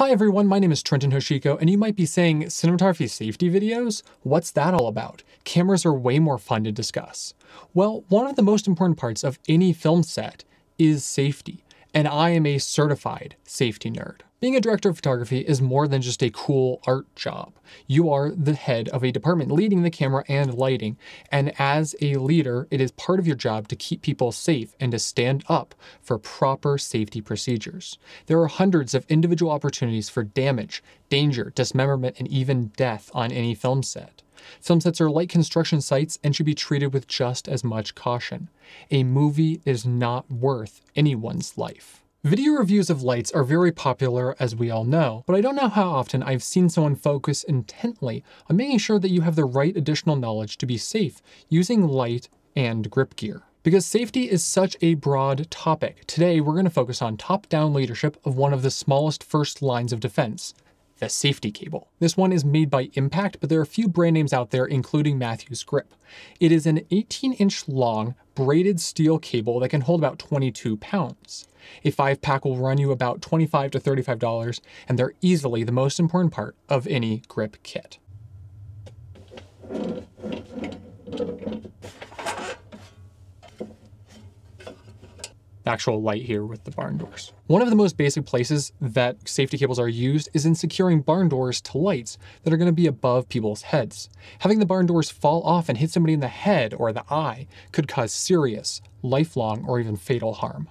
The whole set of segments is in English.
Hi everyone, my name is Trenton Hoshiko, and you might be saying, cinematography safety videos? What's that all about? Cameras are way more fun to discuss. Well, one of the most important parts of any film set is safety and I am a certified safety nerd. Being a director of photography is more than just a cool art job. You are the head of a department leading the camera and lighting, and as a leader, it is part of your job to keep people safe and to stand up for proper safety procedures. There are hundreds of individual opportunities for damage, danger, dismemberment, and even death on any film set. Film sets are like construction sites and should be treated with just as much caution. A movie is not worth anyone's life. Video reviews of lights are very popular, as we all know, but I don't know how often I've seen someone focus intently on making sure that you have the right additional knowledge to be safe using light and grip gear. Because safety is such a broad topic, today we're going to focus on top-down leadership of one of the smallest first lines of defense, the safety cable. This one is made by Impact, but there are a few brand names out there, including Matthews Grip. It is an 18 inch long braided steel cable that can hold about 22 pounds. A five pack will run you about 25 to $35, and they're easily the most important part of any grip kit. actual light here with the barn doors. One of the most basic places that safety cables are used is in securing barn doors to lights that are gonna be above people's heads. Having the barn doors fall off and hit somebody in the head or the eye could cause serious, lifelong, or even fatal harm.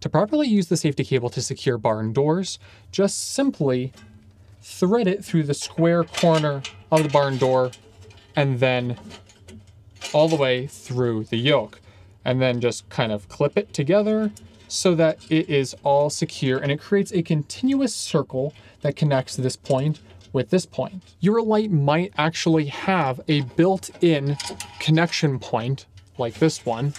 To properly use the safety cable to secure barn doors, just simply thread it through the square corner of the barn door and then all the way through the yoke and then just kind of clip it together so that it is all secure and it creates a continuous circle that connects this point with this point. Your light might actually have a built-in connection point like this one.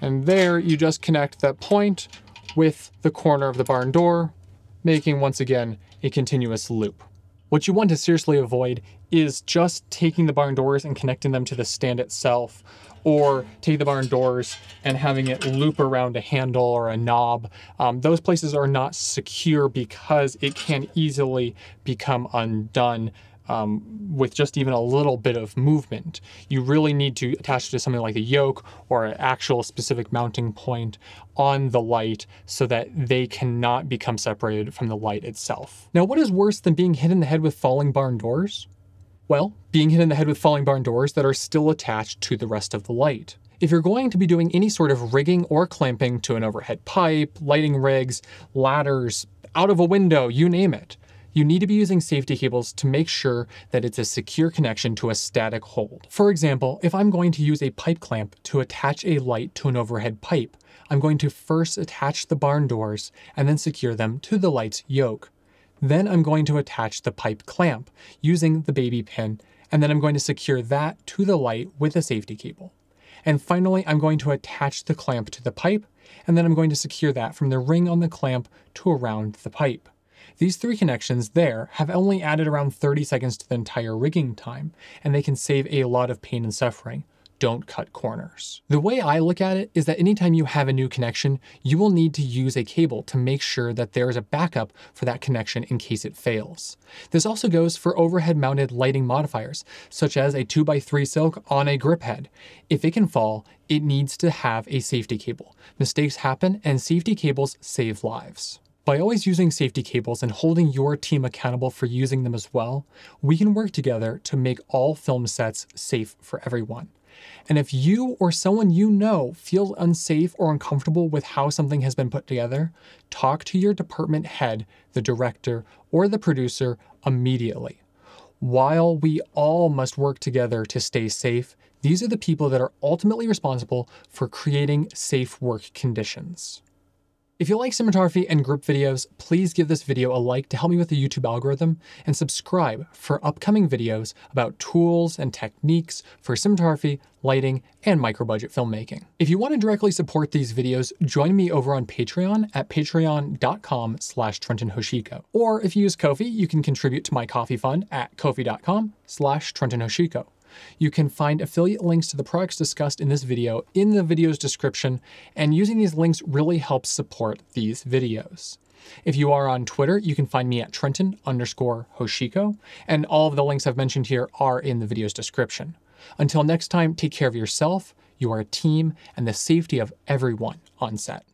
And there you just connect that point with the corner of the barn door, making once again a continuous loop. What you want to seriously avoid is just taking the barn doors and connecting them to the stand itself, or take the barn doors and having it loop around a handle or a knob. Um, those places are not secure because it can easily become undone um, with just even a little bit of movement. You really need to attach it to something like a yoke or an actual specific mounting point on the light so that they cannot become separated from the light itself. Now, what is worse than being hit in the head with falling barn doors? Well, being hit in the head with falling barn doors that are still attached to the rest of the light. If you're going to be doing any sort of rigging or clamping to an overhead pipe, lighting rigs, ladders, out of a window, you name it, you need to be using safety cables to make sure that it's a secure connection to a static hold. For example, if I'm going to use a pipe clamp to attach a light to an overhead pipe, I'm going to first attach the barn doors and then secure them to the light's yoke. Then I'm going to attach the pipe clamp using the baby pin, and then I'm going to secure that to the light with a safety cable. And finally, I'm going to attach the clamp to the pipe, and then I'm going to secure that from the ring on the clamp to around the pipe. These three connections there have only added around 30 seconds to the entire rigging time, and they can save a lot of pain and suffering. Don't cut corners. The way I look at it is that anytime you have a new connection, you will need to use a cable to make sure that there is a backup for that connection in case it fails. This also goes for overhead mounted lighting modifiers, such as a 2x3 silk on a grip head. If it can fall, it needs to have a safety cable. Mistakes happen and safety cables save lives. By always using safety cables and holding your team accountable for using them as well, we can work together to make all film sets safe for everyone. And if you or someone you know feels unsafe or uncomfortable with how something has been put together, talk to your department head, the director, or the producer immediately. While we all must work together to stay safe, these are the people that are ultimately responsible for creating safe work conditions. If you like cinematography and group videos, please give this video a like to help me with the YouTube algorithm and subscribe for upcoming videos about tools and techniques for cinematography, lighting, and micro-budget filmmaking. If you want to directly support these videos, join me over on Patreon at patreon.com slash trentonhoshiko. Or if you use Ko-fi, you can contribute to my coffee fund at ko-fi.com slash trentonhoshiko. You can find affiliate links to the products discussed in this video in the video's description, and using these links really helps support these videos. If you are on Twitter, you can find me at Trenton underscore Hoshiko, and all of the links I've mentioned here are in the video's description. Until next time, take care of yourself, your team, and the safety of everyone on set.